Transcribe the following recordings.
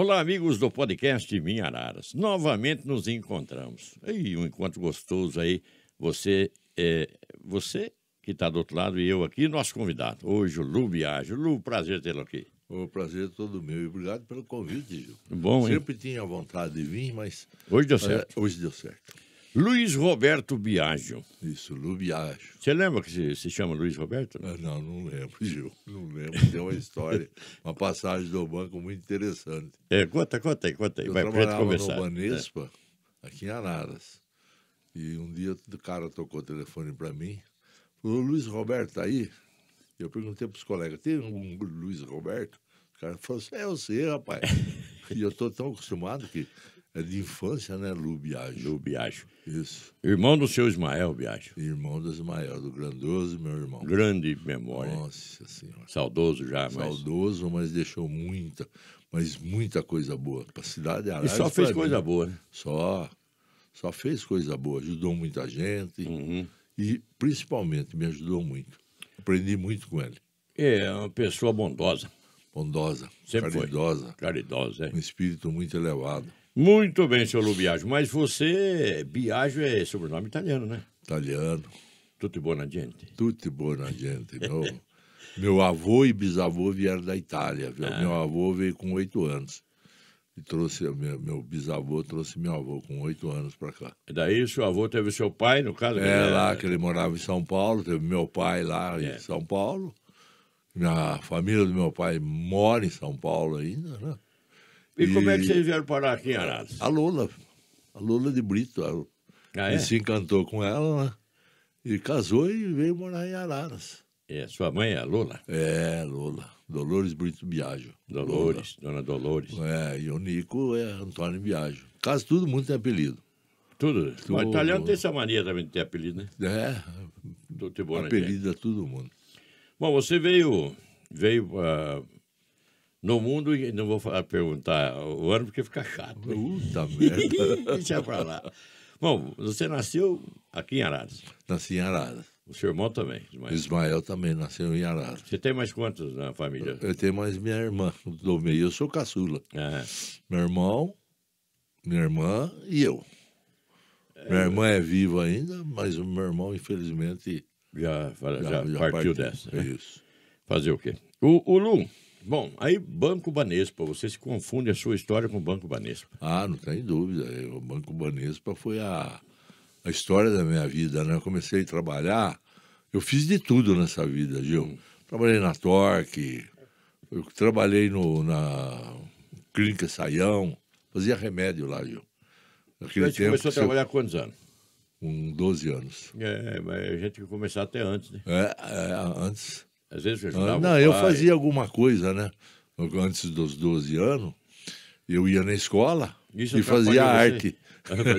Olá, amigos do podcast Minha Araras. Novamente nos encontramos. E um encontro gostoso aí. Você, é, você que está do outro lado e eu aqui, nosso convidado. Hoje, o Lu Biagio. Lu, prazer tê-lo aqui. O prazer é todo meu e obrigado pelo convite, Gil. Bom, Sempre hein? tinha vontade de vir, mas... Hoje deu é, certo. É, hoje deu certo. Luiz Roberto Biagio. Isso, Lu Biagio. Você lembra que se, se chama Luiz Roberto? Ah, não, não lembro, Gil. Não lembro. Tem uma história, uma passagem do banco muito interessante. É, conta, conta aí, conta aí. Eu Vai, trabalhava no Banespa, é. aqui em Anaras. E um dia o cara tocou o telefone para mim. Falou, Luiz Roberto tá aí? Eu perguntei para os colegas, tem um Luiz Roberto? O cara falou, é você, rapaz. e eu estou tão acostumado que é de infância, né, Lu Biagio? Lu Biagio. Isso. Irmão do seu Ismael Biagio. Irmão do Ismael, do grandioso meu irmão. Grande memória. Nossa Senhora. Saudoso já, mas... Saudoso, mas deixou muita, mas muita coisa boa. Para a cidade Arás, E só fez coisa mim, boa, né? Só. Só fez coisa boa. Ajudou muita gente. Uhum. E, principalmente, me ajudou muito. Aprendi muito com ele. É, uma pessoa bondosa. Bondosa. Sempre caridosa. Foi. Caridosa, é. Um espírito muito elevado. Muito bem, senhor Lu Mas você, Biagio é sobrenome italiano, né? Italiano. Tutti buona gente. Tutti buona gente. Meu, meu avô e bisavô vieram da Itália. Viu? Ah. Meu avô veio com oito anos. E trouxe, meu, meu, bisavô trouxe meu avô com oito anos para cá. E daí seu avô teve seu pai, no caso? É, era... lá que ele morava em São Paulo. Teve meu pai lá é. em São Paulo. Minha família do meu pai mora em São Paulo ainda, né? E, e, como é que vocês vieram parar aqui em Araras? A Lula. A Lula de Brito. A... Ah, é? se encantou com ela, né? E casou e veio morar em Araras. É sua mãe é Lula? É, Lula. Dolores Brito Biagio. Dolores, Lula. dona Dolores. É, e o Nico é Antônio Biagio. Caso todo mundo tem apelido. Tudo. tudo. O italiano tem essa mania também de ter apelido, né? É. Do apelido a todo mundo. Bom, você veio, veio uh, no mundo, e não vou falar, perguntar o ano porque fica chato. Puta merda. Deixa pra lá. Bom, você nasceu aqui em Araras? Nasci em Araras. O seu irmão também, Ismael? Ismael também nasceu em Araras. Você tem mais quantos na família? Eu tenho mais minha irmã do meio. Eu sou caçula. É. Meu irmão, minha irmã e eu. É... Minha irmã é viva ainda, mas o meu irmão, infelizmente. Já, já, já partiu, partiu dessa. Né? Isso. Fazer o quê? O, o Lu, Bom, aí Banco Banespa, você se confunde a sua história com o Banco Banespa. Ah, não tem dúvida. É, o Banco Banespa foi a, a história da minha vida, né? Eu comecei a trabalhar, eu fiz de tudo nessa vida, Gil. Hum. Trabalhei na Torque, eu trabalhei no, na Clínica Saião, fazia remédio lá, Gil. Naquele a gente tempo, começou a trabalhar eu... quantos anos? Com 12 anos. É, mas a gente começou até antes, né? É, é antes. Às vezes ajudava ah, Não, eu fazia alguma coisa, né? Antes dos 12 anos, eu ia na escola Isso e fazia arte.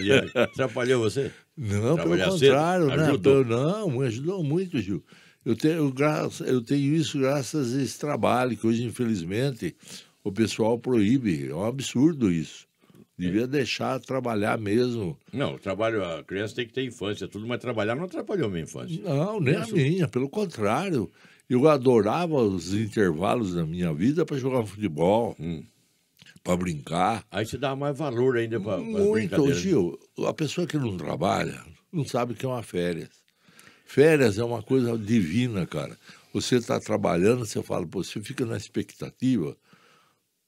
Atrapalhou você? Não, Trabalhar pelo contrário, cedo, né? Ajudou. Não, me ajudou muito, Gil. Eu tenho, graça, eu tenho isso graças a esse trabalho, que hoje, infelizmente, o pessoal proíbe. É um absurdo isso. Devia é. deixar trabalhar mesmo. Não, trabalho, a criança tem que ter infância, tudo, mas trabalhar não atrapalhou minha infância. Não, nem isso. a minha, pelo contrário. Eu adorava os intervalos da minha vida para jogar futebol, hum. para brincar. Aí você dá mais valor ainda para Muito, Gil. A pessoa que não trabalha não sabe o que é uma férias. Férias é uma coisa divina, cara. Você está trabalhando, você fala, pô, você fica na expectativa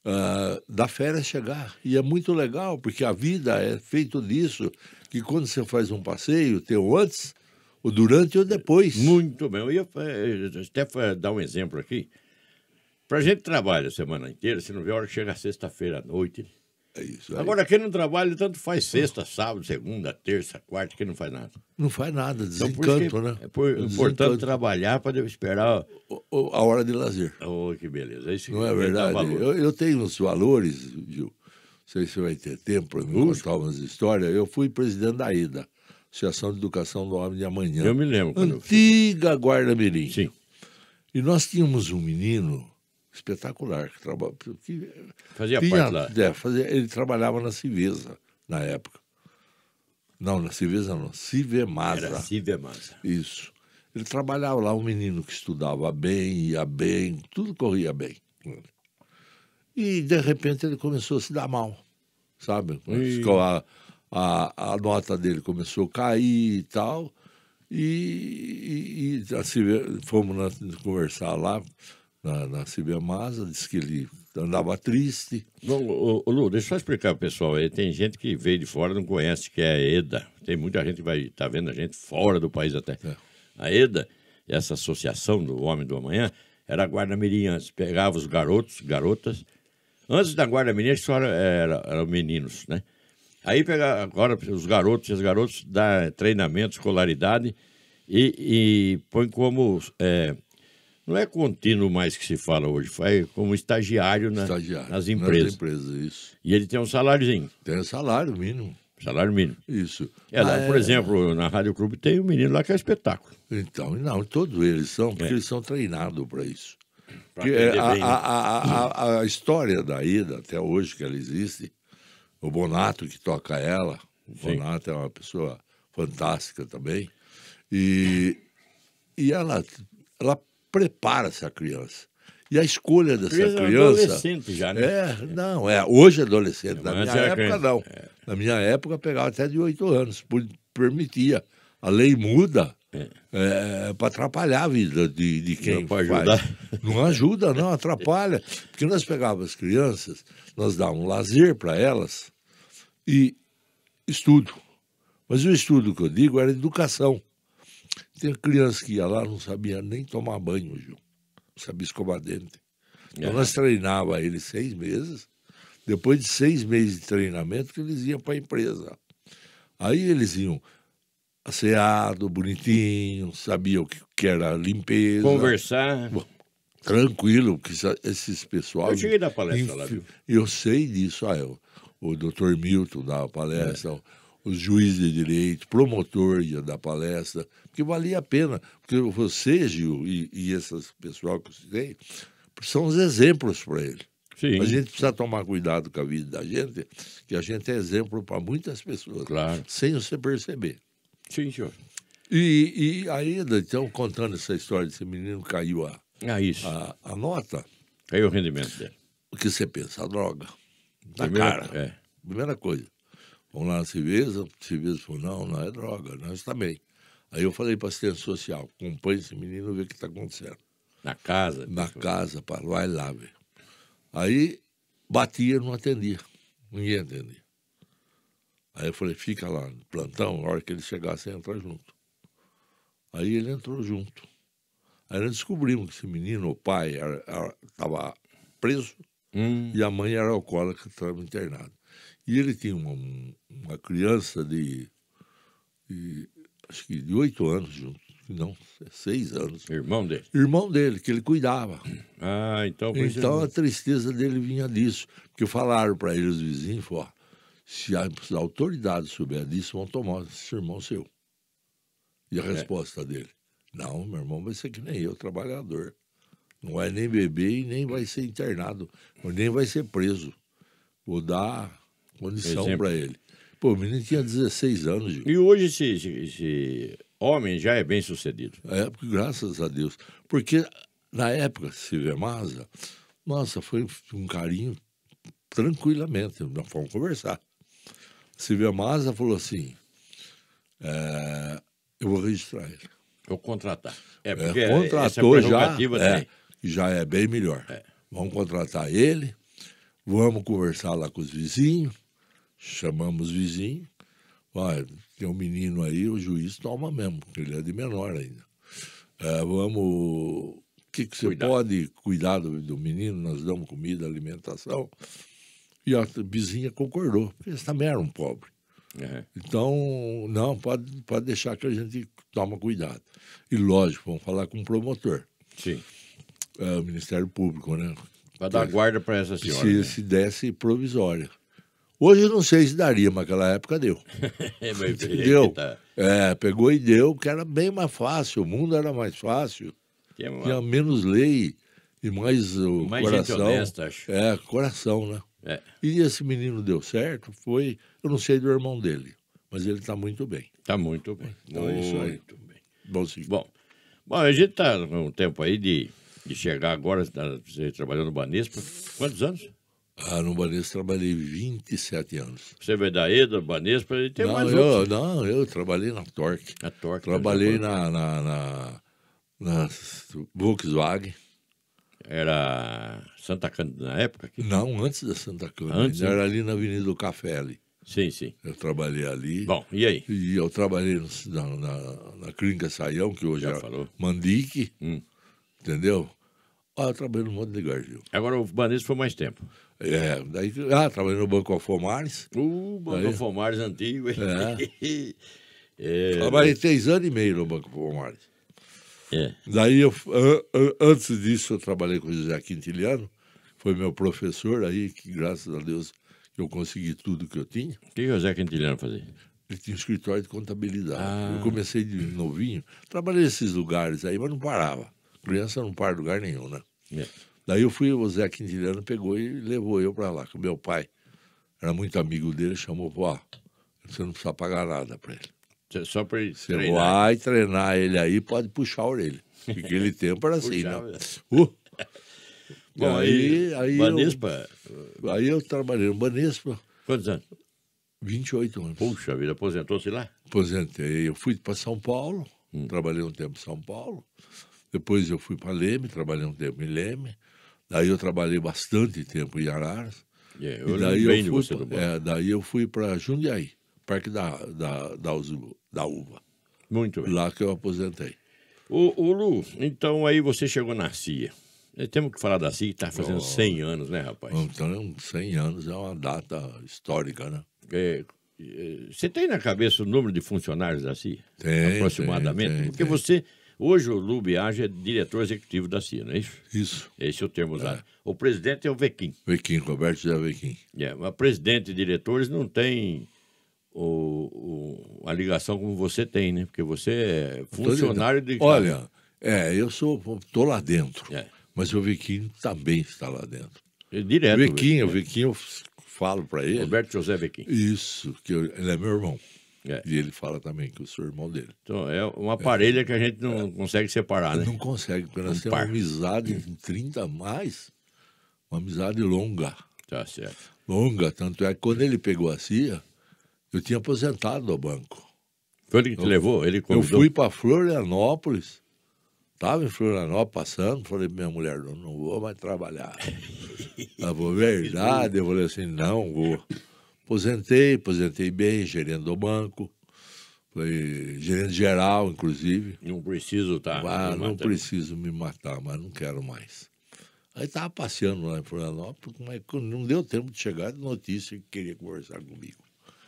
uh, da férias chegar. E é muito legal, porque a vida é feito disso, que quando você faz um passeio, tem o antes o durante ou depois. Muito bem. Eu ia eh, até dar um exemplo aqui. Para a gente trabalha a semana inteira, você não vê a hora que chega sexta-feira à noite. É isso aí. Agora, quem não trabalha, tanto faz sexta, sábado, segunda, terça, quarta, quem não faz nada. Não faz nada, então, desencanto, então, né? É por, é importante trabalhar para esperar... O, o, a hora de lazer. Oh, que beleza. É isso não é verdade? Eu, eu, tenho uns valores, Gil, não sei se vai ter tempo para me contar umas histórias. Eu fui presidente da AIDA, Associação de Educação do Homem de Amanhã. Eu me lembro. Antiga eu... Guarda Mirim. Sim. E nós tínhamos um menino espetacular que, trabalhava, que fazia tinha... parte lá. É, fazia... Ele trabalhava na Civeza na época. Não, na Civeza não, Civemasa. Era Civemasa. Isso. Ele trabalhava lá, um menino que estudava bem, ia bem, tudo corria bem. E, de repente, ele começou a se dar mal, sabe? E a, a nota dele começou a cair e tal. E, e, e assim, fomos na, conversar lá na, na Cibemasa, disse que ele andava triste. Bom, ô, Lu, deixa eu só explicar pro pessoal Tem gente que veio de fora não conhece que é a EDA. Tem muita gente que vai tá vendo a gente fora do país até. É. A EDA, essa associação do Homem do Amanhã, era a Guarda Mirim antes. Pegava os garotos, garotas. Antes da Guarda Mirim, a senhora era, eram meninos, né? Aí pega agora os garotos e as garotas, dá treinamento, escolaridade e, e põe como. É, não é contínuo mais que se fala hoje, faz como estagiário, na, estagiário nas empresas. Nas empresas, isso. E ele tem um saláriozinho. Tem um salário mínimo. Salário mínimo. Isso. É, lá, ah, por é... exemplo, na Rádio Clube tem um menino lá que é espetáculo. Então, não, todos eles são, porque é. eles são treinados para isso. Porque né? a, a, a, a, história da Ida, até hoje que ela existe, o Bonato que toca ela. O Sim. Bonato é uma pessoa fantástica também. E, e ela, ela prepara essa criança. E a escolha dessa é criança. adolescente já, né? É, não, é. Hoje é adolescente. na minha é época, criança. não. É. Na minha época, pegava até de oito anos. Permitia. A lei muda é, é, é para atrapalhar a vida de, de quem não faz. Ajudar. Não ajuda, não, atrapalha. Porque nós pegávamos as crianças, nós dávamos lazer para elas e estudo. Mas o estudo que eu digo era educação. Tem criança que ia lá não sabia nem tomar banho, Gil Não sabia escovar dente. Então é. nós treinava eles seis meses. Depois de seis meses de treinamento que eles iam para a empresa. Aí eles iam asseado, bonitinho, sabia o que era limpeza. Conversar. Bom, tranquilo, porque esses pessoal... Eu cheguei da palestra lá, viu? Eu sei disso, ah, eu, o doutor Milton dava palestra, é. os juízes de direito, promotor ia dar palestra, porque valia a pena, porque você, Gil, e, e essas pessoal que eu citei, são os exemplos para ele. Sim. A gente precisa tomar cuidado com a vida da gente, que a gente é exemplo para muitas pessoas, claro. sem você perceber. Sim, senhor. E, e ainda, então, contando essa história desse menino, caiu a, ah, isso. a, a nota. Caiu o rendimento dele. O que você pensa? A droga. Na cara. É. Primeira coisa. Vamos lá na Civesa, o Civesa falou, não, não é droga, nós também. Aí eu falei para assistente social, acompanhe esse menino e vê o que está acontecendo. Na casa? Na casa, para lá e lá, velho. Aí batia, não atendia. Ninguém atendia. Aí eu falei, fica lá, no plantão, na hora que ele chegasse você entra junto. Aí ele entrou junto. Aí nós descobrimos que esse menino, o pai, estava preso hum. e a mãe era alcoólica, estava internada. E ele tinha uma, uma criança de, de acho que de oito anos junto, não, seis anos. Irmão dele? Irmão dele, que ele cuidava. Ah, então... Então a tristeza dele vinha disso. Porque falaram para ele, os vizinhos, falaram, se as autoridades souber disso, vão tomar esse irmão seu. E a é. resposta dele? Não, meu irmão vai ser que nem eu, trabalhador. Não é nem bebê e nem vai ser internado, nem vai ser preso. Vou dar condição para ele. Pô, o menino tinha 16 anos. Gil. E hoje esse, esse, homem já é bem sucedido. É, porque, graças a Deus. Porque na época, se vê Maza, nossa, foi um carinho tranquilamente, nós fomos conversar. Silvia Maza falou assim: é, eu vou registrar ele. Vou contratar. É, é porque é, contratou já. É, já é bem melhor. É. Vamos contratar ele, vamos conversar lá com os vizinhos, chamamos os vizinhos. tem um menino aí, o juiz toma mesmo, porque ele é de menor ainda. É, vamos. O que, que você Cuidado. pode cuidar do, do menino? Nós damos comida, alimentação. E a vizinha concordou, porque eles também eram pobres. É. Então, não, pode, pode deixar que a gente toma cuidado. E lógico, vamos falar com o promotor. Sim. É, o Ministério Público, né? Para dar guarda para essa senhora. Se, né? se desse provisória. Hoje eu não sei se daria, mas naquela época deu. É, tá. deu. É, pegou e deu, que era bem mais fácil, o mundo era mais fácil. Tinha, uma... tinha menos lei e mais o mais coração. Gente honesta, acho. É, coração, né? É. E esse menino deu certo, foi. Eu não sei do irmão dele, mas ele está muito bem. Está muito bem. Então muito é isso aí. Muito bem. Bom, sim. Bom, bom a gente está com um tempo aí de, de chegar agora, tá, você trabalhou no Banespa. Quantos anos? Ah, no Banespa trabalhei 27 anos. Você veio da EDA, Banespa, e tem não, mais eu, Não, eu trabalhei na Torque. Na Torque. Trabalhei na, na, na, na Volkswagen. Era Santa Cândida na época? Aqui? Não, antes da Santa Cândida. Antes, era ali na Avenida do Café ali. Sim, sim. Eu trabalhei ali. Bom, e aí? E eu trabalhei no, na, na, na Clínica Saião, que hoje Já é falou. Mandique, hum. entendeu? Ah, eu trabalhei no Monte de Gargil. Agora o Banese foi mais tempo. É, daí, ah, trabalhei no Banco Alfomares. Uh, Banco daí, Alfomares antigo. É. é. Trabalhei três anos e meio no Banco Alfomares. É. Daí, eu, antes disso, eu trabalhei com o José Quintiliano, foi meu professor aí, que graças a Deus eu consegui tudo que eu tinha. O que o José Quintiliano fazia? Ele tinha um escritório de contabilidade. Ah. Eu comecei de novinho, trabalhei nesses lugares aí, mas não parava. Criança não para lugar nenhum, né? É. Daí eu fui, o José Quintiliano pegou e levou eu para lá, com meu pai. Era muito amigo dele, chamou, ó, você não precisa pagar nada para ele. Só para Você e vai treinar ele aí, pode puxar a orelha. Aquele tempo era assim, né? Uh! Bom, aí, aí, Banespa. Eu, aí eu trabalhei no Banespa. Quantos anos? 28 anos. Puxa vida, aposentou-se lá? Aposentei. Eu fui para São Paulo, hum. trabalhei um tempo em São Paulo. Depois eu fui para Leme, trabalhei um tempo em Leme. Daí eu trabalhei bastante tempo em Araras. Yeah, é, eu e é, daí, eu fui, pra, é, daí eu fui para Jundiaí, Parque da, da, da Usu, da uva. Muito bem. Lá que eu aposentei. O, o Lu, então aí você chegou na CIA. Temos que falar da CIA, que está fazendo 100 anos, né, rapaz? Então, 100 anos é uma data histórica, né? É, é, você tem na cabeça o número de funcionários da CIA? Tem, aproximadamente? Tem, tem, Porque você, hoje o Lu Biagio é diretor executivo da CIA, não é isso? Isso. Esse é o termo usado. É. O presidente é o Vequim. Vequim, Roberto José Vequim. É, mas presidente e diretores não tem o, o, a ligação como você tem, né? Porque você é funcionário de. Olha, é, eu sou. tô lá dentro. É. Mas o Viquinho também está lá dentro. É direto. O Viquinho, o Viquinho, eu falo para ele. Roberto José Viquinho. Isso, que eu, ele é meu irmão. É. E ele fala também que eu sou irmão dele. Então, é uma é. parelha que a gente não consegue separar, né? Não consegue, porque nós um temos uma amizade é. em 30 mais, uma amizade longa. Tá certo. Longa, tanto é que quando ele pegou a CIA, eu tinha aposentado do banco. Foi ele que eu, te levou? Ele Eu fui para Florianópolis, estava em Florianópolis passando, falei minha mulher, não, não vou mais trabalhar. Ela falou, verdade? Eu falei assim, não vou. Aposentei, aposentei bem, gerente do banco, falei, gerente geral, inclusive. Não preciso tá? Ah, não preciso me matar, mas não quero mais. Aí estava passeando lá em Florianópolis, mas não deu tempo de chegar de notícia que queria conversar comigo.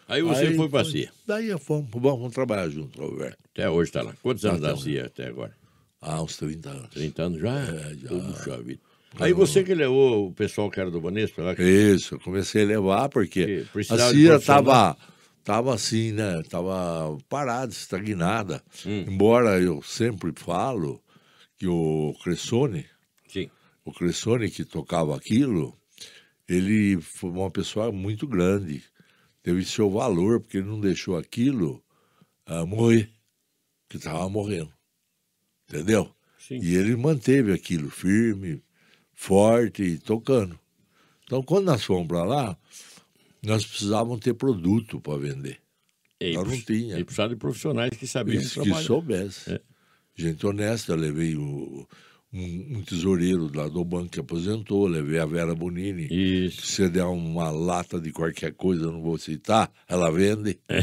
Aí você aí, foi para a CIA. Daí fomos, vamos trabalhar junto, Roberto. Até hoje está lá. Quantos anos da CIA até agora? Ah, uns 30 anos. 30 anos já? É, já. Puxa vida. Tá aí você que levou o pessoal que era do Banespa lá? Que... Isso, eu comecei a levar porque a CIA estava tava assim, né? Estava parada, estagnada. Hum. Embora eu sempre falo que o Cressone, Sim. o Cressone que tocava aquilo, ele foi uma pessoa muito grande teve seu valor, porque ele não deixou aquilo uh, morrer, que estava morrendo. Entendeu? Sim. E ele manteve aquilo firme, forte e tocando. Então, quando nós fomos para lá, nós precisávamos ter produto para vender. E nós não tinha. E precisava de profissionais que sabiam Isso, Que soubesse. É. Gente honesta, levei o um, uhum. um tesoureiro lá do banco que aposentou, levei a Vera Bonini. Isso. Se você der uma lata de qualquer coisa, não vou citar, ela vende. É.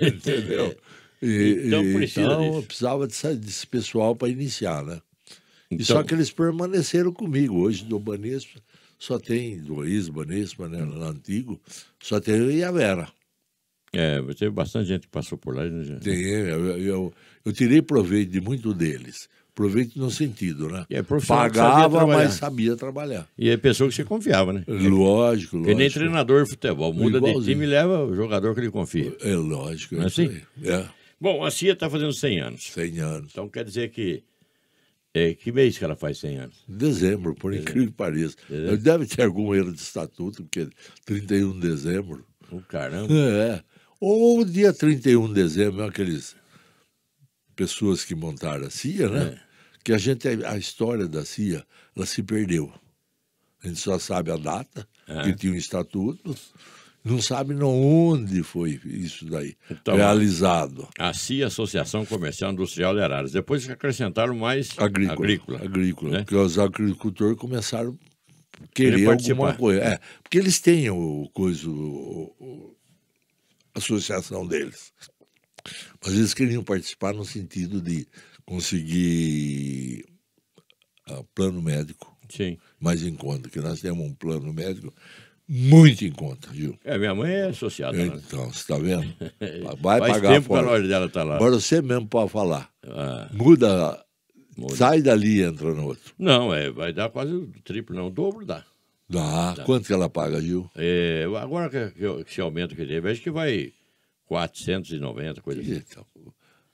Entendeu? E, então, precisa então precisava desse, pessoal para iniciar, né? Então... E só então que eles permaneceram comigo. Hoje, do Banespa, só tem, do banespa né, no antigo, só tem eu e a Vera. É, teve bastante gente que passou por lá. Né? Tem, eu, eu, eu tirei proveito de muito deles. Proveito no sentido, né? E é Pagava, mas sabia trabalhar. E é pessoa que você confiava, né? É, lógico, lógico. E nem treinador de futebol. Muda Igualzinho. de time e leva o jogador que ele confia. É lógico. É, é assim? É. Bom, a CIA está fazendo 100 anos. 100 anos. Então quer dizer que. É, que mês que ela faz 100 anos? Dezembro, por dezembro. incrível que pareça. Dezembro. Deve ter algum erro de estatuto, porque 31 de dezembro. O oh, caramba. É. Ou dia 31 de dezembro, é aqueles pessoas que montaram a CIA, né? É. Que a gente a história da CIA, ela se perdeu. A gente só sabe a data, é. que tinha um estatuto, não sabe não onde foi isso daí então, realizado. A CIA, Associação Comercial Industrial de Araras. Depois acrescentaram mais agrícola. Agrícola, agrícola né? porque os agricultores começaram a querer alguma coisa. É, porque eles têm o coisa, o, o, a associação deles. Mas eles queriam participar no sentido de conseguir uh, plano médico Sim. mais em conta, que nós temos um plano médico muito em conta, viu? É, minha mãe é associada. Né? Então, você está vendo? Vai Faz pagar tempo fora. que a loja dela está lá. Agora você mesmo pode falar. Ah. Muda, Muda, sai dali e entra no outro. Não, é, vai dar quase o triplo, não, o dobro dá. Dá. dá. Quanto que ela paga, viu? É, agora que, que, que se aumenta que teve, acho que vai 490, coisa assim. Então,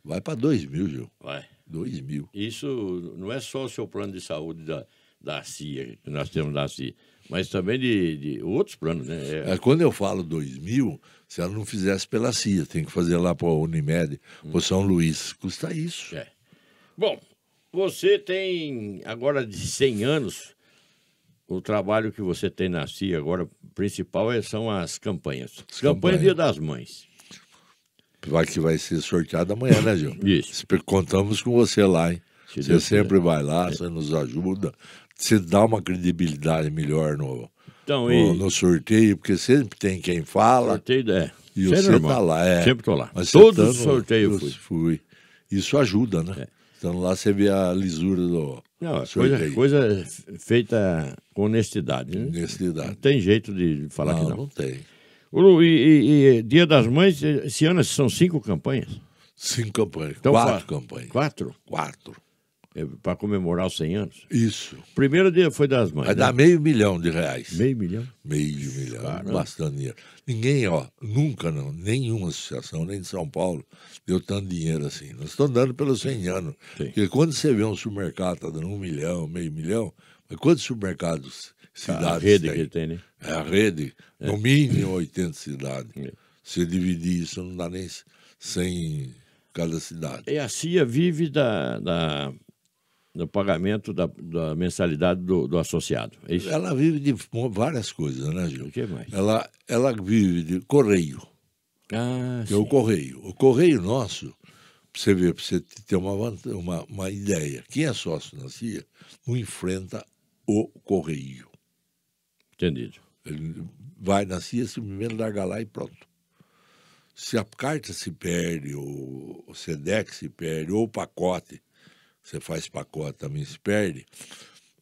vai para 2 mil, Gil. Vai. 2 mil. Isso não é só o seu plano de saúde da, da CIA, que nós temos da CIA, mas também de, de outros planos, né? É... É, quando eu falo 2 mil, se ela não fizesse pela CIA, tem que fazer lá para a Unimed, hum. para São Luís. Custa isso. É. Bom, você tem agora de 100 anos, o trabalho que você tem na CIA agora, principal, é, são as campanhas. As campanha campanhas. Dia das Mães. Vai que vai ser sorteado amanhã, né, Gil? Isso. Contamos com você lá, hein? Se você Deus sempre Deus. vai lá, é. você nos ajuda. Você dá uma credibilidade melhor no, então, no, e... no sorteio, porque sempre tem quem fala. Sorteio, é. E você é normal. tá lá, é. Sempre tô lá. Mas Todos os sorteios fui. fui. Isso ajuda, né? É. Então lá você vê a lisura do Não, é sorteio. Coisa, coisa feita com honestidade. Né? Honestidade. Não tem jeito de falar não, que não. Não tem. E, e, e Dia das Mães, esse ano são cinco campanhas? Cinco campanhas. Então, quatro campanhas. Quatro? Quatro. É, para comemorar os 100 anos? Isso. Primeiro dia foi das mães. Vai né? dar meio milhão de reais. Meio milhão? Meio milhão, Caramba. bastante dinheiro. Ninguém, ó, nunca não, nenhuma associação, nem de São Paulo, deu tanto dinheiro assim. Nós estamos dando pelos 100 anos. Sim. Porque quando você vê um supermercado está dando um milhão, meio milhão, mas quantos supermercados cidades. A rede tem. que tem, né? É a rede, é. no mínimo 80 cidades. É. Se dividir isso, não dá nem 100 cada cidade. E é, a CIA vive da, da do pagamento da, da mensalidade do, do associado. É ela vive de várias coisas, né, Gil? O que mais? Ela, ela vive de correio. Ah, que sim. é o correio. O correio nosso, para você ver, para você ter uma, uma, uma ideia, quem é sócio na CIA não enfrenta o correio. Entendido. Ele vai na CIA, simplesmente larga lá e pronto. Se a carta se perde, ou o SEDEX se perde, ou o pacote, você faz pacote também se perde,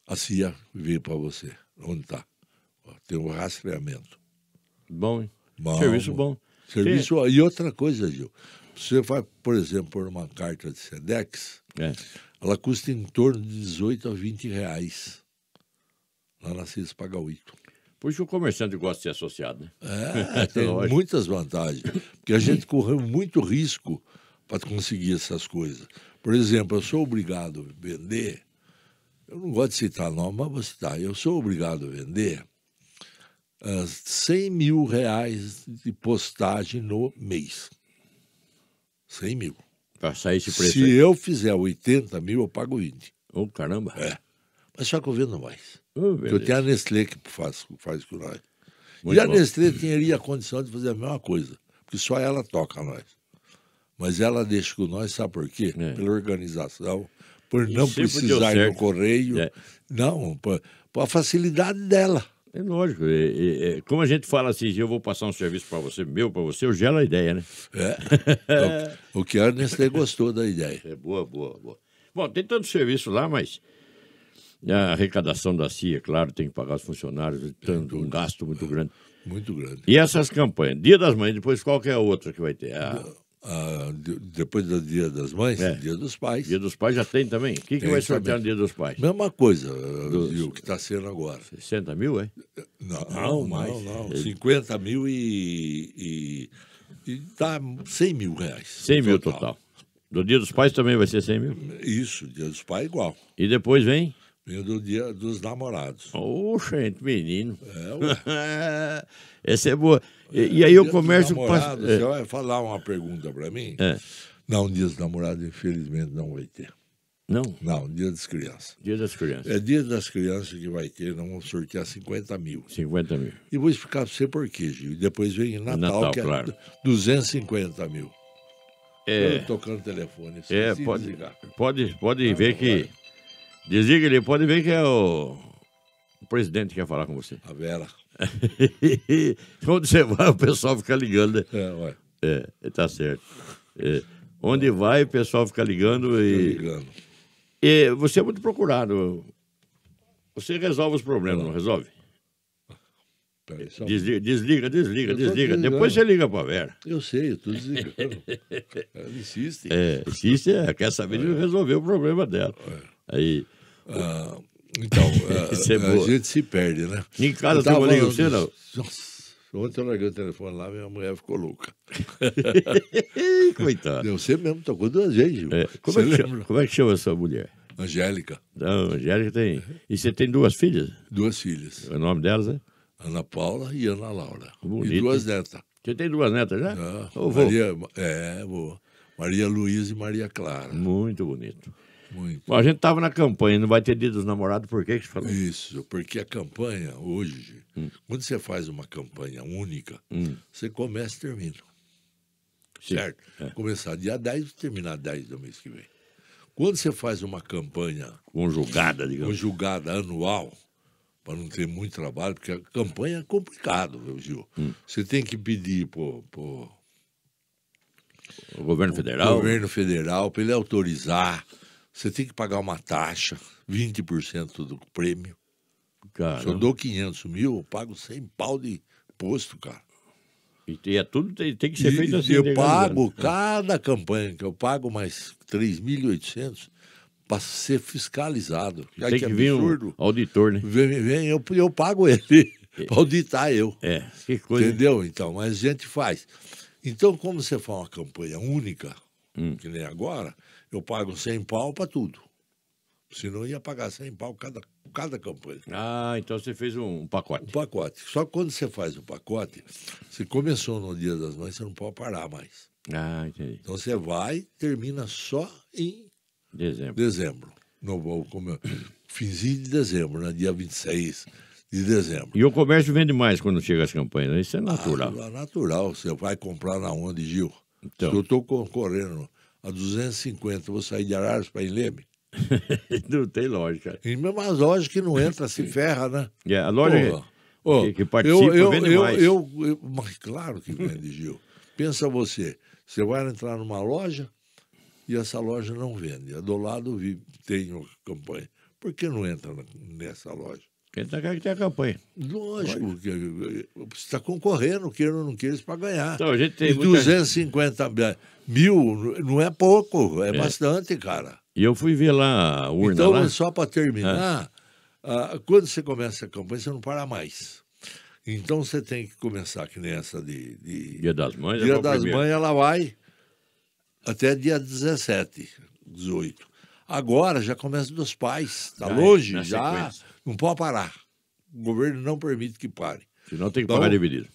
a CIA vem para você. Onde está? Tem um rastreamento. Bom, hein? Bom, serviço bom. Serviço Sim. E outra coisa, Gil. Você vai, por exemplo, por uma carta de SEDEX, é. ela custa em torno de 18 a 20 reais. Lá na você paga 8. Por isso o comerciante gosta de ser associado, né? É, tem muitas vantagens. Porque a gente correu muito risco para conseguir essas coisas. Por exemplo, eu sou obrigado a vender, eu não gosto de citar nome, mas vou citar, eu sou obrigado a vender uh, ah, 100 mil reais de postagem no mês. 100 mil. Para sair esse preço Se aí. eu fizer 80 mil, eu pago 20. Ô, oh, caramba. É mas só que eu vendo mais. Oh, tenho a Nestlé que faz, faz com nós. Muito e a Nestlé uhum. teria a condição de fazer a mesma coisa, porque só ela toca nós. Mas ela deixa com nós, sabe por quê? É. Pela organização, por e não precisar ir no correio. É. Não, por, a facilidade dela. É lógico. É, é, é, como a gente fala assim, eu vou passar um serviço para você, meu, para você, eu gelo a ideia, né? É. o, então, o que a Nestlé gostou da ideia. É boa, boa, boa. Bom, tem tanto serviço lá, mas é, a arrecadação da CIA, é claro, tem que pagar os funcionários, tanto um gasto muito grande. Muito grande. E essas campanhas? Dia das Mães, depois qual que é a outra que vai ter? A... depois do Dia das Mães, é. Dia dos Pais. Dia dos Pais já tem também. O que, que vai sortear no Dia dos Pais? Mesma coisa, dos... o que está sendo agora. 60 mil, é? Não, não, mais. Não, não. 50 mil e, e, e dá tá 100 mil reais. 100 total. mil total. Do Dia dos Pais também vai ser 100 mil? Isso, Dia dos Pais é igual. E depois vem? Vinho do dia dos namorados. Oxe, menino. É, Essa é boa. E, é, e aí é, o comércio... Namorado, é. Você vai falar uma pergunta para mim? É. Não, dia dos namorados, infelizmente, não vai ter. Não? Não, dia das crianças. Dia das crianças. É dia das crianças que vai ter, nós vamos sortear 50 mil. 50 mil. E vou explicar para você por quê, Gil. Depois vem Natal, Natal que é claro. 250 mil. É. Eu tocando o telefone. É, pode, desligar. pode, pode ah, ver que... Desliga ele, pode ver que é o, o presidente que quer falar com você. A Vera. Onde você vai, o pessoal fica ligando, né? É, ué. É, tá certo. É. Onde vai, o pessoal fica ligando fica e. ligando. E você é muito procurado. Você resolve os problemas, não, não resolve? Peraí, só... desliga, desliga, desliga. desliga. Depois você liga pra Vera. Eu sei, eu tô desligando. Ela insiste. É, insiste, é, quer saber é. resolver o problema dela. É. Aí. Ah, então, é ah, a, a, gente se perde, né? Em casa eu tava você, não? Nossa. Ontem eu larguei o telefone lá, minha mulher ficou louca. Coitado. Você mesmo tocou duas vezes. É. Como, é chama, como, é que chama, sua mulher? Angélica. Não, Angélica tem. E você tem duas filhas? Duas filhas. É o nome delas é? Ana Paula e Ana Laura. Bonito. E duas netas. Você tem duas netas já? Já. Ou Maria, vou? é, boa. Maria Luísa e Maria Clara. Muito bonito. Muito. a gente estava na campanha, não vai ter dia dos namorados, por que, que você falou? Isso, porque a campanha hoje, hum. quando você faz uma campanha única, hum. você começa e termina. Sim. Certo? É. Começar dia 10 e terminar 10 do mês que vem. Quando você faz uma campanha conjugada, digamos. Conjugada anual, para não ter muito trabalho, porque a campanha é complicado, viu, Gil? Hum. Você tem que pedir para pro o governo federal, o governo federal para ele autorizar você tem que pagar uma taxa, 20% do prêmio. Se eu dou 500 mil, eu pago 100 pau de imposto, cara. E é tudo, tem, tem que ser feito assim. Eu né, pago é. cada campanha que eu pago mais 3.800 para ser fiscalizado. E tem que, é vir absurdo. um auditor, né? Vem, vem eu, eu pago ele é. para auditar eu. É, que coisa. Entendeu? Então, mas a gente faz. Então, como você faz uma campanha única, hum. que nem agora, eu pago 100 pau para tudo. Senão ia pagar 100 pau cada, cada campanha. Ah, então você fez um pacote. Um pacote. Só que quando você faz o pacote, você começou no Dia das Mães, você não pode parar mais. Ah, entendi. Então você vai, termina só em dezembro. Dezembro. Não vou comer. Finzinho de dezembro, né? dia 26 de dezembro. E o comércio vende mais quando chega as campanhas, né? isso é natural. Ah, é natural. Você vai comprar na onde, Gil? Então. Se eu estou concorrendo a 250, vou sair de Araras para Ileme? não tem lógica. Mas lógica que não entra, se ferra, né? É, a loja oh, que, que, participa eu, eu, vende eu, mais. Eu, eu, mas claro que vende, Gil. Pensa você, você vai entrar numa loja e essa loja não vende. A é do lado vi, tem uma campanha. Por que não entra nessa loja? Porque ele que tá tem a campanha. Lógico, que, eh, você está concorrendo, queira ou não queira, é para ganhar. Então, a gente tem e muita... 250 mil não é pouco, é, é, bastante, cara. E eu fui ver lá a urna. Então, lá. só para terminar, é. Ah, quando você começa a campanha, você não para mais. Então, você tem que começar que nem essa de. de... Dia das Mães. Dia é das primeiro. É Mães, ela vai até dia 17, 18. Agora já começa dos pais, Está já longe, já. Sequência não pode parar. O governo não permite que pare. Senão tem que então, pagar dividido.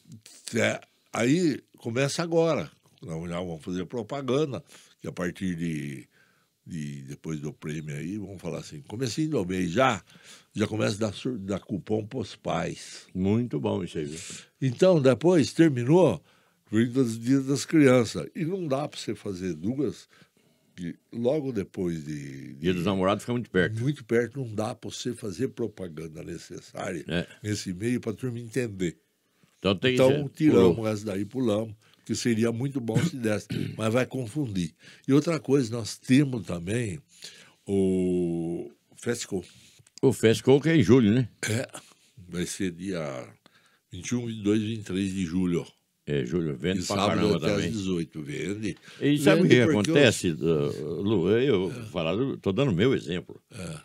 É, aí começa agora. Na União fazer propaganda, que a partir de, de, depois do prêmio aí, vamos falar assim, comecinho do mês já, já começa a dar, dar cupom para os pais. Muito bom isso aí. Viu? Então, depois terminou, vem dos dias das crianças. E não dá para você fazer duas logo depois de, de, Dia dos Namorados fica muito perto. Muito perto, não dá para você fazer propaganda necessária é. nesse meio para a turma entender. Então, tem, então tiramos essa daí, pulamos, que seria muito bom se desse, mas vai confundir. E outra coisa, nós temos também o Fesco. O Fesco que é em julho, né? É, vai ser dia 21, 22, 23 de julho. É, Júlio vende e pra sábado até às 18, vende. E sabe o que acontece, eu... Eh, Lu? Eu é. tô dando meu exemplo. É.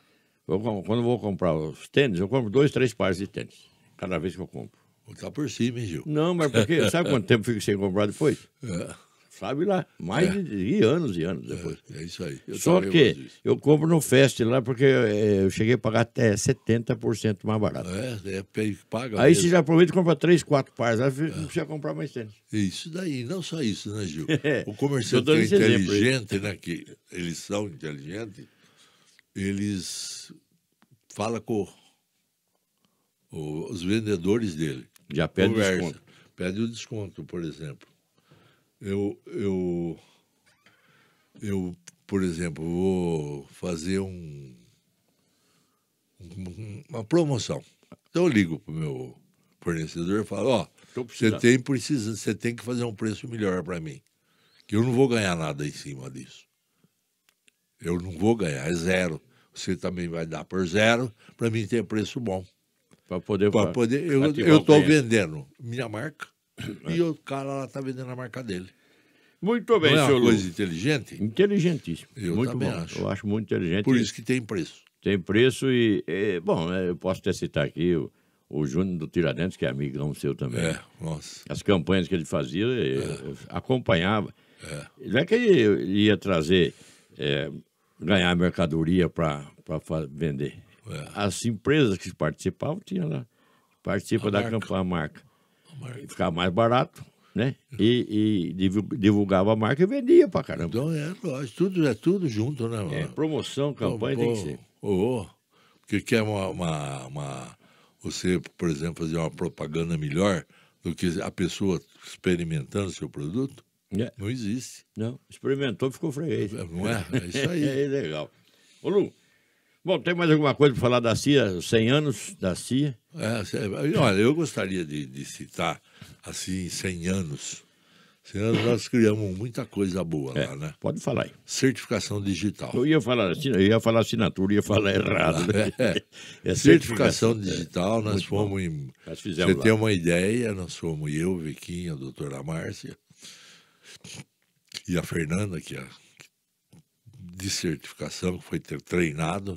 Eu, quando eu vou comprar os tênis, eu compro dois, três pares de tênis, cada vez que eu compro. Tá por cima, hein, Gil? Não, mas porque sabe quanto tempo fica sem comprar depois? É sabe lá, mais é. de, anos e anos depois. É, é isso aí. Eu Só que eu compro no Fest lá, porque eh, eu cheguei a pagar até 70% mais barato. É é, é, é paga. Aí mesmo. você já aproveita e compra três, quatro pares, aí não precisa comprar mais tênis. Isso daí, não só isso, né, Gil? É. o comerciante é inteligente, né, que eles são inteligentes, eles falam com os vendedores dele. Já pede Conversa, desconto. Pede o desconto, por exemplo. Eu, eu, eu, por exemplo, vou fazer um, uma promoção. Então eu ligo para o meu fornecedor e falo, ó, oh, você tem, precisa, você tem que fazer um preço melhor para mim, que eu não vou ganhar nada em cima disso. Eu não vou ganhar, é zero. Você também vai dar por zero, para mim ter preço bom. Para poder... Para poder... Eu estou vendendo minha marca, e o cara lá tá vendendo a marca dele. Muito bem, Não é senhor uma inteligente? Inteligentíssimo. Eu muito também bom. acho. Eu acho muito inteligente. Por isso que tem preço. Tem preço e, e, bom, é, eu posso até citar aqui o, o Júnior do Tiradentes, que é amigão seu também. É, nossa. As campanhas que ele fazia, eu, é. eu acompanhava. É. Não é que ele ia trazer, é, ganhar mercadoria para vender. É. As empresas que participavam tinha lá, participa a da marca. campanha marca ficava mais barato, né? E, e divulgava a marca e vendia pra caramba. Então é, lógico, tudo, é tudo junto, né? Mano? É, promoção, campanha pô, tem que ser. Oh, porque quer uma, uma, uma, Você, por exemplo, fazer uma propaganda melhor do que a pessoa experimentando seu produto? É. Não existe. Não, experimentou, ficou freguês. É, não é? É isso aí. é legal. Ô, Lu, Bom, tem mais alguma coisa para falar da CIA, 100 anos da CIA? É, olha, eu gostaria de, de citar, assim, 100 anos. 100 anos nós criamos muita coisa boa é, lá, né? Pode falar aí. Certificação digital. Eu ia falar, assim, eu ia falar assinatura, ia falar errado. Né? É, é. é certificação, certificação é. digital, nós fomos em, nós fizemos Você lá. tem uma ideia, nós fomos eu, Viquinha, a doutora Márcia e a Fernanda, que é de certificação, que foi ter treinado,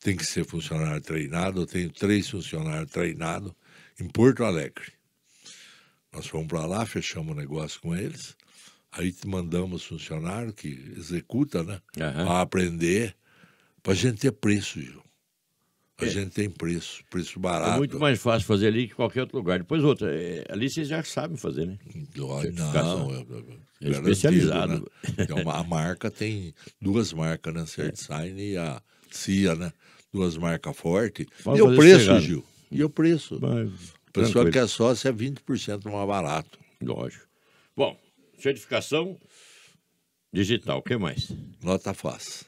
tem que ser funcionário treinado. Eu tenho três funcionários treinados em Porto Alegre. Nós fomos para lá, fechamos o negócio com eles. Aí mandamos funcionário que executa, né? Uhum. Para aprender, para a gente ter preço, Gil. É. A é. gente tem preço, preço é barato. É muito mais fácil fazer ali que qualquer outro lugar. Depois outra, é, ali vocês já sabem fazer, né? Não, é, é, é especializado. Né? a marca tem duas marcas, né? Certsign e a CIA, né? Duas marcas fortes. E o preço, chegado. Gil? E o preço? Mas, a pessoa que é sócia é 20% mais barato. Lógico. Bom, certificação digital, o que mais? Nota faz.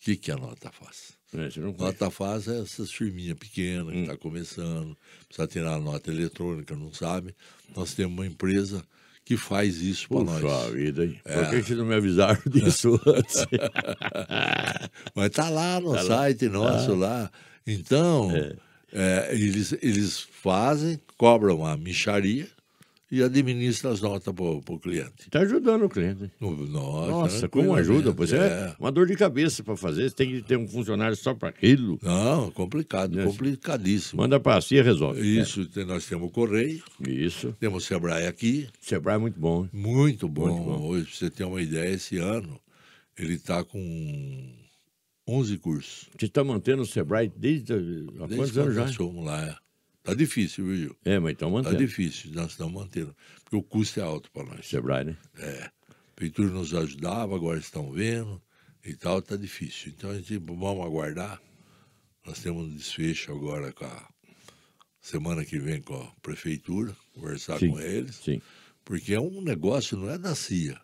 O que, que é nota faz? É, nota fase é essas firminhas pequenas que está hum. Tá começando, precisa tirar a nota eletrônica, não sabe. Nós temos uma empresa que faz isso para nós. vida, hein? É. Por que vocês não me avisaram disso antes? Mas está lá no tá site lá. nosso ah. lá. Então, é. É, eles, eles fazem, cobram a micharia, e administra as notas para o cliente. Está ajudando o cliente. Nossa, Nossa é como ajuda. pois é, é. uma dor de cabeça para fazer. Você tem que ter um funcionário só para aquilo. Não, complicado, é. complicadíssimo. Manda para si e resolve. Isso, é. nós temos o Correio. Isso. Temos o Sebrae aqui. Sebrae é muito bom. Hein? Muito bom. Muito bom. Hoje, para você ter uma ideia, esse ano ele está com 11 cursos. Você está mantendo o Sebrae desde, desde quantos anos já? Nós fomos lá, é. Tá difícil, viu, Gil? É, mas então tá mantendo. Tá difícil, nós estamos mantendo. Porque o custo é alto para nós. Sebrae, né? É. A prefeitura nos ajudava, agora estão vendo e tal, tá difícil. Então a gente vamos aguardar. Nós temos um desfecho agora com a semana que vem com a prefeitura, conversar sim, com eles. Sim. Porque é um negócio, não é da CIA.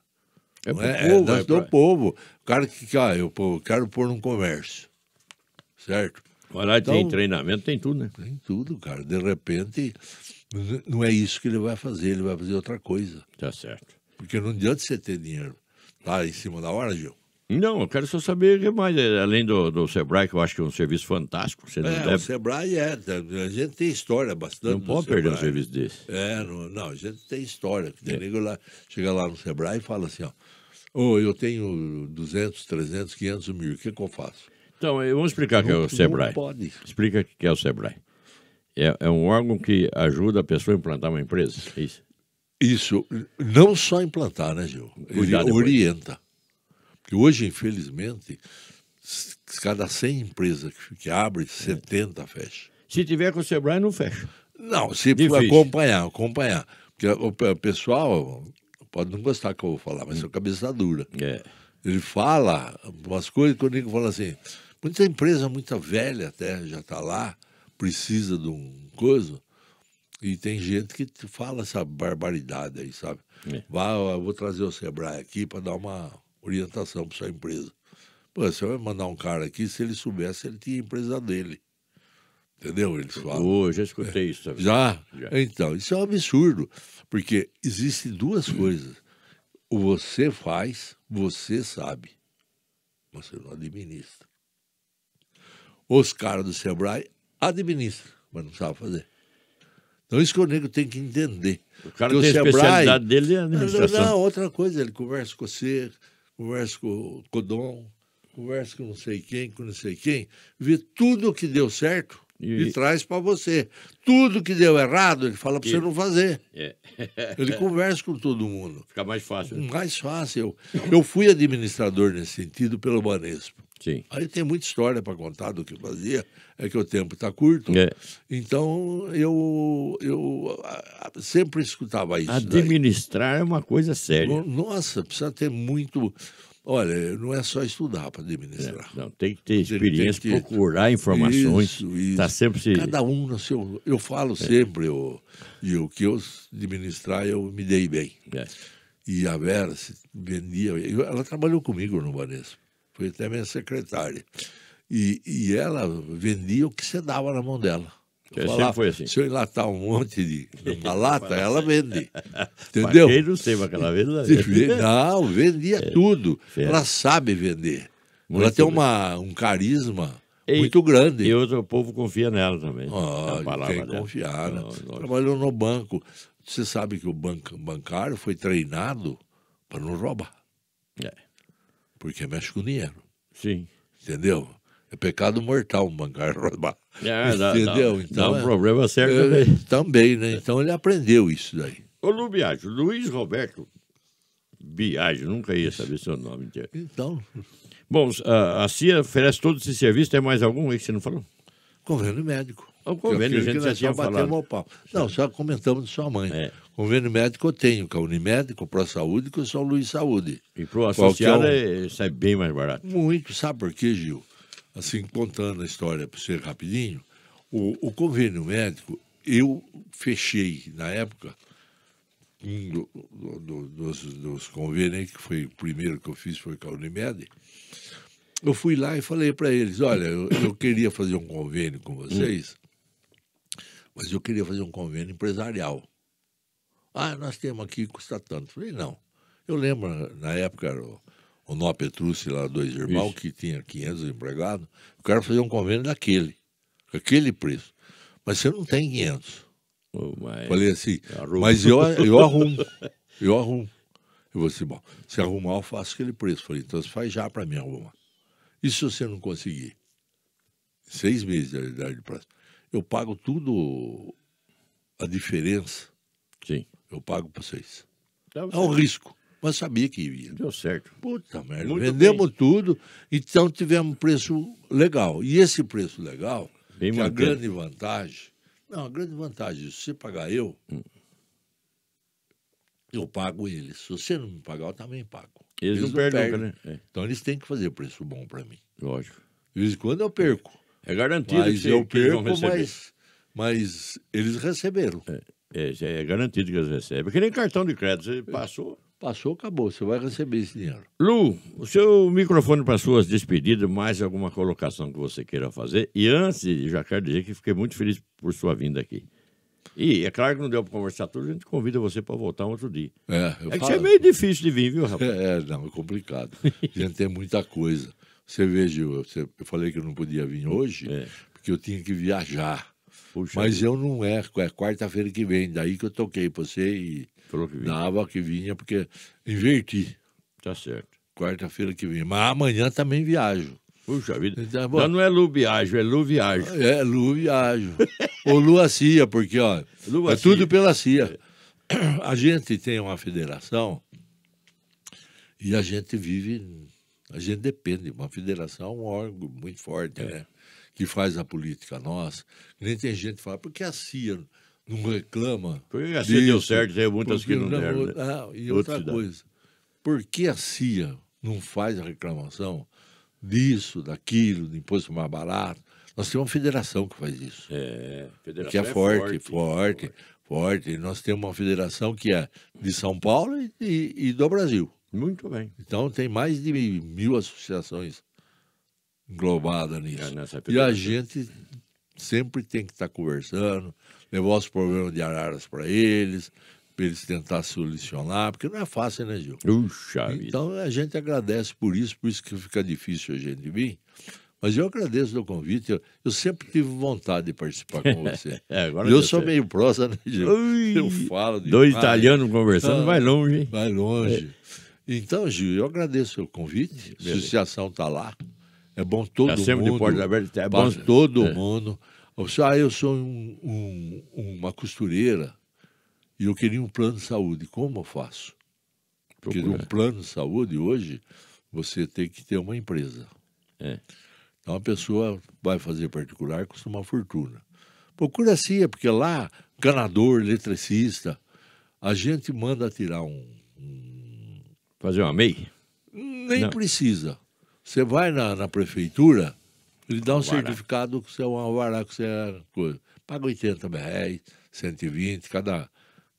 É, não é, é, povo, é, é do pra... povo. O cara que, ah, eu quero pôr num comércio, certo? olha então, tem treinamento, tem tudo, né? Tem tudo, cara. De repente, não é isso que ele vai fazer, ele vai fazer outra coisa. Tá certo. Porque não adianta você ter dinheiro. Tá em cima da hora, Gil? Não, eu quero só saber o que mais, é, além do, do Sebrae, que eu acho que é um serviço fantástico. Você não é, deve... o Sebrae é, tá, a gente tem história bastante. Não pode perder um serviço desse. É, não, não, a gente tem história. Tem é. nego lá, chega lá no Sebrae e fala assim, ó, oh, eu tenho 200, 300, 500 mil, o que, que eu faço? Então, vamos explicar o que é o SEBRAE. Pode. Explica o que é o SEBRAE. É, é, um órgão que ajuda a pessoa a implantar uma empresa, é isso? Isso, não só implantar, né, Gil? Ele orienta. Porque hoje, infelizmente, cada 100 empresas que, que abre, 70 é. fecha. Se tiver com o Sebrae, não fecha. Não, se Difícil. acompanhar, acompanhar. Porque o pessoal pode não gostar que eu vou falar, mas hum. é cabeça dura. É. Ele fala umas coisas quando ele fala assim Muita empresa, muita velha até, já está lá, precisa de um coisa. E tem gente que fala essa barbaridade aí, sabe? É. Vá, eu vou trazer o Sebrae aqui para dar uma orientação para sua empresa. Pô, você vai mandar um cara aqui, se ele soubesse, ele tinha a empresa dele. Entendeu? Eles falam. Oh, já escutei isso Já? já? Então, isso é um absurdo. Porque existem duas hum. coisas. O você faz, você sabe. você não administra os caras do Sebrae administram, mas não sabem fazer. Então, isso que o nego tem que entender. O cara Porque tem o Sebrae, dele é administração. Não, não, outra coisa, ele conversa com você, conversa com o Codom, conversa com não sei quem, com não sei quem, vê tudo que deu certo e, e traz para você. Tudo que deu errado, ele fala para e... você não fazer. É. ele conversa com todo mundo. Fica mais fácil. Né? Mais fácil. Eu fui administrador nesse sentido pelo Banespo. Sim. Aí tem muita história para contar do que eu fazia, é que o tempo está curto. É. Então eu, eu sempre escutava isso. Administrar daí. é uma coisa séria. Nossa, precisa ter muito Olha, não é só estudar para administrar. É, não, tem que ter experiência, que... procurar informações. Isso, isso. Tá sempre se... Cada um no seu. Eu falo é. sempre, eu, e o que eu administrar, eu me dei bem. É. E a Vera vendia. Ela trabalhou comigo no Banespa, foi até minha secretária. E, e ela vendia o que você dava na mão dela. Eu falar, foi assim. Se eu enlatar um monte de uma lata, ela assim. vende. Entendeu? Mas não sei, mas ela vende. Não, vendia é. tudo. É. Ela sabe vender. Muito ela tem uma, um carisma e, muito grande. E outro, o povo confia nela também. Ah, tem que confiar. Né? Trabalhou no banco. Você sabe que o banco, bancário foi treinado para não roubar. É. Porque mexe com dinheiro. Sim. Entendeu? É pecado mortal um bancário roubar. É, Entendeu? Dá, então, dá um é, problema sério é, também. também. né? Então ele aprendeu isso daí. Ô, Lu Biagio, Luiz Roberto Biagio, nunca ia saber seu nome inteiro. Então. Bom, a, a CIA oferece todo esse serviço, tem mais algum aí que você não falou? Convênio médico. O é convênio, a gente já tinha falado. Ao pau. Não, só comentamos de sua mãe. É. Convênio médico eu tenho, com a Unimed, com o Saúde e com o São Luís Saúde. E para o associado um... é, sai bem mais barato. Muito, sabe por quê, Gil? assim, contando a história para ser rapidinho, o, o, convênio médico eu fechei na época um do, do, dos, dos convênios, que foi o primeiro que eu fiz foi com a Unimed. Eu fui lá e falei para eles: olha, eu, eu, queria fazer um convênio com vocês, hum. mas eu queria fazer um convênio empresarial. Ah, nós temos aqui custa tanto. Falei: não. Eu lembro, na época, era o o Nó Petrucci lá, dois irmãos, Isso. que tinha 500 empregados, o cara fazia um convênio daquele, com aquele preço. Mas você não tem 500. Oh, mas... Falei assim, arrumo. mas eu, eu arrumo, eu arrumo. Eu vou assim, bom, se arrumar eu faço aquele preço. Falei, então você faz já para mim arrumar. E se você não conseguir? Seis meses de idade de prazo. Eu pago tudo, a diferença. Sim. Eu pago para vocês. Então é um risco mas sabia que ia. Deu certo. Puta merda. Muito Vendemos bem. tudo, então tivemos preço legal. E esse preço legal, bem que é a grande vantagem. Não, a grande vantagem, se você pagar eu, hum. eu pago eles. Se você não me pagar, eu também pago. Eles, eles não perdem, perdem. né? É. Então eles têm que fazer preço bom para mim. Lógico. De vez em quando eu perco. É garantido mas que eu perco, mas, mas eles receberam. É, é, é, garantido que eles recebem. Porque nem cartão de crédito, você é. passou. Passou, acabou. Você vai receber esse dinheiro. Lu, o seu microfone para suas despedidas, mais alguma colocação que você queira fazer. E antes, já quero dizer que fiquei muito feliz por sua vinda aqui. E é claro que não deu para conversar tudo, a gente convida você para voltar um outro dia. É, é que falo. você é meio difícil de vir, viu, rapaz? É, é, não, é complicado. a gente tem muita coisa. Você veja, eu, eu falei que eu não podia vir hoje, é. porque eu tinha que viajar. Puxa Mas Deus. eu não é, é quarta-feira que vem, daí que eu toquei para você e Falou que vinha. Dava que vinha, porque inverti. Tá certo. Quarta-feira que vinha. Mas amanhã também viajo. Puxa vida. Então, é bom, não é Lu Viajo, é Viajo. É Viajo. Ou Cia, porque, ó, Lua é cia. tudo pela CIA. A gente tem uma federação e a gente vive, a gente depende. Uma federação é um órgão muito forte, é. né? Que faz a política nossa. Nem tem gente que fala, porque a CIA não reclama. Foi é, assim deu certo, tem muitas que não, não deram. Né? Ah, e outra, coisa, por que a CIA não faz a reclamação disso, daquilo, de imposto mais barato? Nós temos uma federação que faz isso. É, federação que é, é forte, forte, forte, forte, Nós temos uma federação que é de São Paulo e, e, do Brasil. Muito bem. Então tem mais de mil associações englobadas é, nisso. É e a gente sempre tem que estar tá conversando, levou os problemas de Araras para eles, para eles tentar solucionar, porque não é fácil, né, Gil? Uxa, então a gente agradece por isso, por isso que fica difícil a gente vir. Mas eu agradeço o convite. Eu, eu, sempre tive vontade de participar com você. é, agora eu sou meio prosa, né, Gil? Ui, eu falo de Dois italianos conversando, vai longe. Hein? Vai longe. É. Então, Gil, eu agradeço o convite. A associação está lá. É bom todo tá mundo. Sempre de porta aberta. É bom todo é. mundo. Ah, eu sou um, um, uma costureira e eu queria um plano de saúde. Como eu faço? Porque Procura. um plano de saúde hoje você tem que ter uma empresa. É. Então a pessoa vai fazer particular custa uma fortuna. Procura sim, porque lá, ganador, eletricista, a gente manda tirar um. um... Fazer uma MEI? Nem Não. precisa. Você vai na, na prefeitura, ele dá um alvará. certificado que você é um alvará, que você é coisa. Paga 80 reais, 120, cada,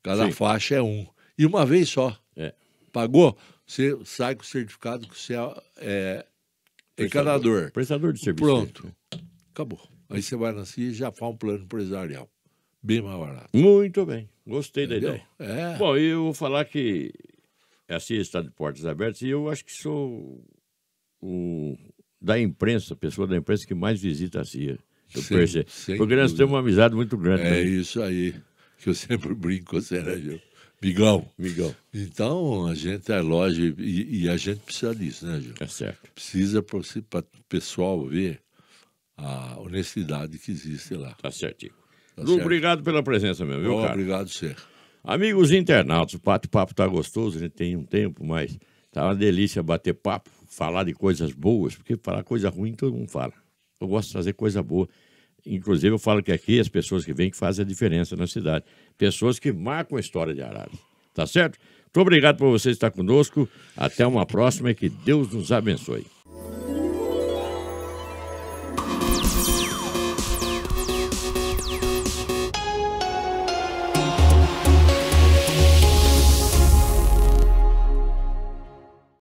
cada faixa é um. E uma vez só. É. Pagou, você sai com o certificado que você é, é prestador, encanador. Prestador de serviço. Pronto. Acabou. Aí você vai na CIA e já faz um plano empresarial. Bem mais barato. Muito bem. Gostei Entendeu? da ideia. É. Bom, eu vou falar que a assim CIA está de portas abertas e eu acho que sou o, da imprensa, a pessoa da imprensa que mais visita a CIA. Eu percebo. Porque nós temos uma amizade muito grande. É né? isso aí, que eu sempre brinco, Sérgio. Migão. Migão. Então, a gente é loja e, e, a gente precisa disso, né, Gil? É certo. Precisa para o pessoal ver a honestidade que existe lá. Tá certinho. Tá Lu, obrigado pela presença, meu, viu, oh, cara? Obrigado, você. Amigos internautas, o bate-papo está gostoso, a gente tem um tempo, mas tá uma delícia bater papo falar de coisas boas, porque falar coisa ruim todo mundo fala. Eu gosto de trazer coisa boa. Inclusive, eu falo que aqui as pessoas que vêm que fazem a diferença na cidade. Pessoas que marcam a história de Arara. Tá certo? Muito obrigado por você estar conosco. Até uma próxima e que Deus nos abençoe.